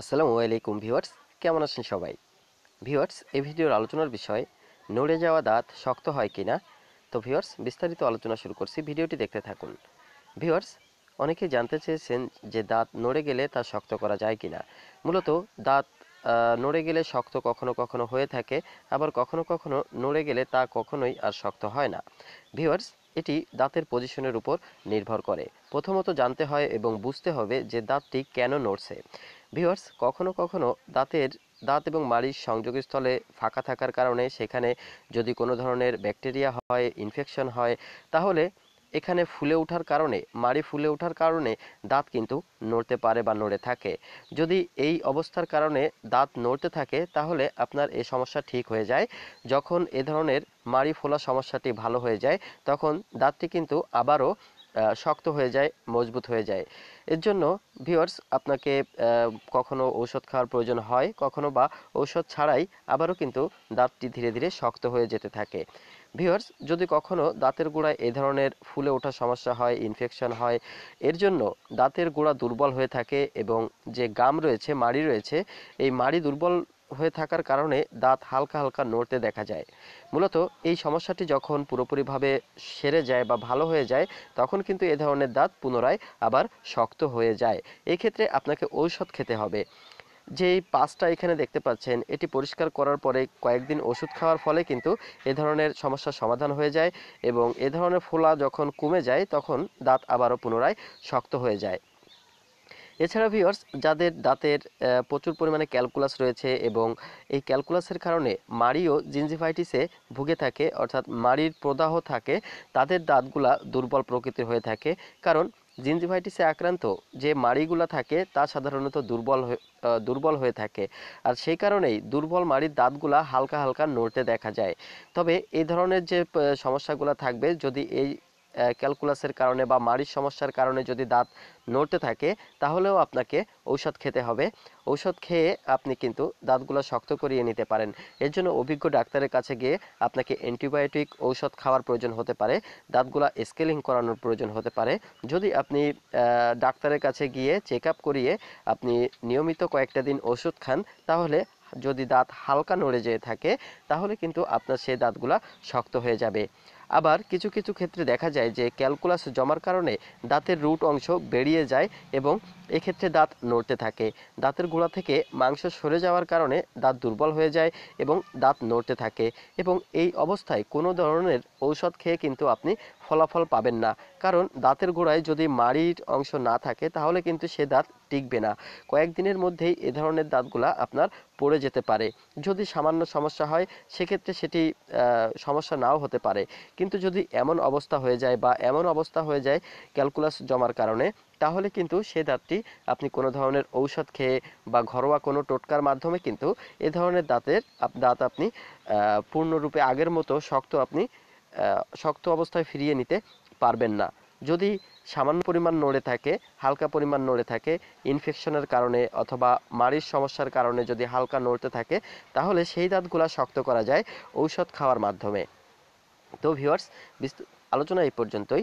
আসসালামু আলাইকুম ভিউয়ার্স কেমন আছেন সবাই ভিউয়ার্স এই ভিডিওর আলোচনার বিষয় নড়ে যাওয়া দাঁত শক্ত হয় কি না তো ভিউয়ার্স বিস্তারিত আলোচনা শুরু করছি ভিডিওটি দেখতে থাকুন ভিউয়ার্স অনেকেই জানতে চেয়েছেন যে দাঁত নড়ে গেলে তা শক্ত করা যায় কি না মূলত দাঁত নড়ে গেলে শক্ত কখনো কখনো হয়ে থাকে আবার কখনো কখনো নড়ে গেলে তা কখনোই আর শক্ত হয় না ভিউয়ার্স এটি দাঁতের পজিশনের উপর নির্ভর করে প্রথমত জানতে হয় এবং বুঝতে হবে যে দাঁতটি কেন নড়ছে ভিউয়ার্স কখনো কখনো দাঁতের দাঁত এবং মাড়ির সংযোগস্থলে ফাঁকা থাকার কারণে সেখানে যদি কোনো ধরনের ব্যাকটেরিয়া হয় ইনফেকশন হয় তাহলে এখানে ফুলে ওঠার কারণে মাড়ি ফুলে ওঠার কারণে দাঁত কিন্তু নড়তে পারে বা নড়ে থাকে যদি এই অবস্থার কারণে দাঁত নড়তে থাকে তাহলে আপনার এই সমস্যা ঠিক হয়ে যায় যখন এ ধরনের মাড়ি ফোলা সমস্যাটি ভালো হয়ে যায় তখন দাঁতটি কিন্তু আবারও শক্ত হয়ে যায় মজবুত হয়ে যায় এর জন্য ভিওর্স আপনাকে কখনো ঔষধ খাওয়ার প্রয়োজন হয় কখনো বা ঔষধ ছাড়াই আবারও কিন্তু দাঁতটি ধীরে ধীরে শক্ত হয়ে যেতে থাকে ভিওর্স যদি কখনো দাঁতের গোড়ায় এ ধরনের ফুলে ওঠার সমস্যা হয় ইনফেকশন হয় এর জন্য দাঁতের গোড়া দুর্বল হয়ে থাকে এবং যে গাম রয়েছে মাড়ি রয়েছে এই মাড়ি দুর্বল হয়ে থাকার কারণে দাঁত হালকা হালকা নড়তে দেখা যায় মূলত এই সমস্যাটি যখন পুরোপুরিভাবে সেরে যায় বা ভালো হয়ে যায় তখন কিন্তু এ ধরনের দাঁত পুনরায় আবার শক্ত হয়ে যায় এক্ষেত্রে আপনাকে ঔষধ খেতে হবে যে পাঁচটা এখানে দেখতে পাচ্ছেন এটি পরিষ্কার করার পরে কয়েকদিন ওষুধ খাওয়ার ফলে কিন্তু এ ধরনের সমস্যার সমাধান হয়ে যায় এবং এ ধরনের ফোলা যখন কমে যায় তখন দাঁত আবারও পুনরায় শক্ত হয়ে যায় এছাড়া ভিউয়ার্স যাদের দাঁতের প্রচুর পরিমাণে ক্যালকুলাস রয়েছে এবং এই ক্যালকুলাসের কারণে মারিও জিনজিফাইটিসে ভুগে থাকে অর্থাৎ মাড়ির প্রদাহ থাকে তাদের দাঁতগুলা দুর্বল প্রকৃতির হয়ে থাকে কারণ জিনজিফাইটিসে আক্রান্ত যে মাড়িগুলো থাকে তা সাধারণত দুর্বল দুর্বল হয়ে থাকে আর সেই কারণেই দুর্বল মাড়ির দাঁতগুলা হালকা হালকা নড়তে দেখা যায় তবে এই ধরনের যে সমস্যাগুলো থাকবে যদি এই ক্যালকুলাসের কারণে বা মাড়ির সমস্যার কারণে যদি দাঁত নড়তে থাকে তাহলেও আপনাকে ঔষধ খেতে হবে ঔষধ খেয়ে আপনি কিন্তু দাঁতগুলো শক্ত করিয়ে নিতে পারেন এর জন্য অভিজ্ঞ ডাক্তারের কাছে গিয়ে আপনাকে অ্যান্টিবায়োটিক ঔষধ খাওয়ার প্রয়োজন হতে পারে দাঁতগুলো স্কেলিং করানোর প্রয়োজন হতে পারে যদি আপনি ডাক্তারের কাছে গিয়ে চেক আপ করিয়ে আপনি নিয়মিত কয়েকটা দিন ওষুধ খান তাহলে যদি দাঁত হালকা নড়ে যেয়ে থাকে তাহলে কিন্তু আপনার সেই দাঁতগুলা শক্ত হয়ে যাবে আবার কিছু কিছু ক্ষেত্রে দেখা যায় যে ক্যালকুলাস জমার কারণে দাঁতের রুট অংশ বেরিয়ে যায় এবং এক্ষেত্রে দাঁত নড়তে থাকে দাঁতের গোড়া থেকে মাংস সরে যাওয়ার কারণে দাঁত দুর্বল হয়ে যায় এবং দাঁত নড়তে থাকে এবং এই অবস্থায় কোনো ধরনের ঔষধ খেয়ে কিন্তু আপনি ফলাফল পাবেন না কারণ দাঁতের গোড়ায় যদি মাড়ির অংশ না থাকে তাহলে কিন্তু সে দাঁত টিকবে না কয়েকদিনের মধ্যেই এ ধরনের দাঁতগুলা আপনার পড়ে যেতে পারে যদি সামান্য সমস্যা হয় সেক্ষেত্রে সেটি সমস্যা নাও হতে পারে কিন্তু যদি এমন অবস্থা হয়ে যায় বা এমন অবস্থা হয়ে যায় ক্যালকুলাস জমার কারণে তাহলে কিন্তু সে দাঁতটি আপনি কোনো ধরনের ঔষধ খেয়ে বা ঘরোয়া কোনো টোটকার মাধ্যমে কিন্তু এ ধরনের দাঁতের দাঁত আপনি পূর্ণরূপে আগের মতো শক্ত আপনি শক্ত অবস্থায় ফিরিয়ে নিতে পারবেন না যদি সামান্য পরিমাণ নড়ে থাকে হালকা পরিমাণ নড়ে থাকে ইনফেকশনের কারণে অথবা মাড়ির সমস্যার কারণে যদি হালকা নড়তে থাকে তাহলে সেই দাঁতগুলা শক্ত করা যায় ঔষধ খাওয়ার মাধ্যমে তো ভিউয়ার্স আলোচনা এই পর্যন্তই